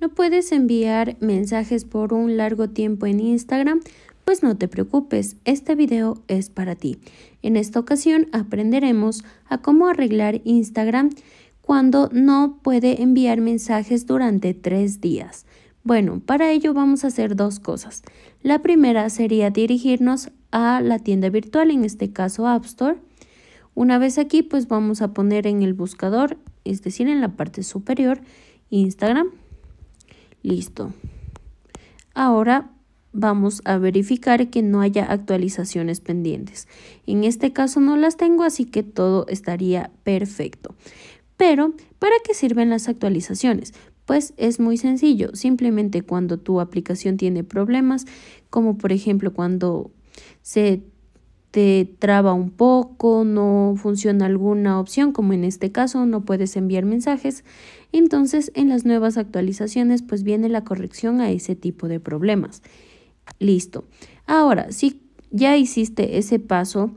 No puedes enviar mensajes por un largo tiempo en Instagram, pues no te preocupes, este video es para ti. En esta ocasión aprenderemos a cómo arreglar Instagram cuando no puede enviar mensajes durante tres días. Bueno, para ello vamos a hacer dos cosas. La primera sería dirigirnos a la tienda virtual, en este caso App Store. Una vez aquí, pues vamos a poner en el buscador, es decir, en la parte superior, Instagram. Listo. Ahora vamos a verificar que no haya actualizaciones pendientes. En este caso no las tengo, así que todo estaría perfecto. Pero, ¿para qué sirven las actualizaciones? Pues es muy sencillo, simplemente cuando tu aplicación tiene problemas, como por ejemplo cuando se te traba un poco, no funciona alguna opción, como en este caso no puedes enviar mensajes, entonces en las nuevas actualizaciones pues viene la corrección a ese tipo de problemas. Listo. Ahora, si ya hiciste ese paso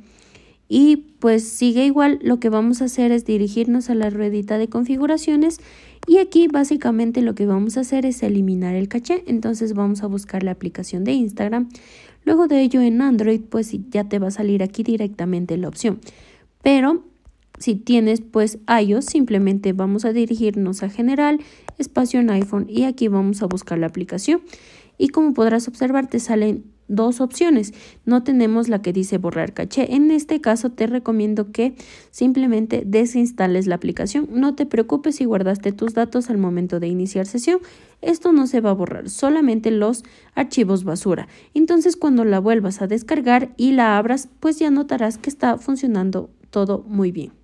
y pues sigue igual, lo que vamos a hacer es dirigirnos a la ruedita de configuraciones y aquí básicamente lo que vamos a hacer es eliminar el caché, entonces vamos a buscar la aplicación de Instagram. Luego de ello en Android pues ya te va a salir aquí directamente la opción. Pero si tienes pues iOS simplemente vamos a dirigirnos a general, espacio en iPhone y aquí vamos a buscar la aplicación. Y como podrás observar te salen dos opciones. No tenemos la que dice borrar caché. En este caso te recomiendo que simplemente desinstales la aplicación. No te preocupes si guardaste tus datos al momento de iniciar sesión. Esto no se va a borrar, solamente los archivos basura. Entonces cuando la vuelvas a descargar y la abras, pues ya notarás que está funcionando todo muy bien.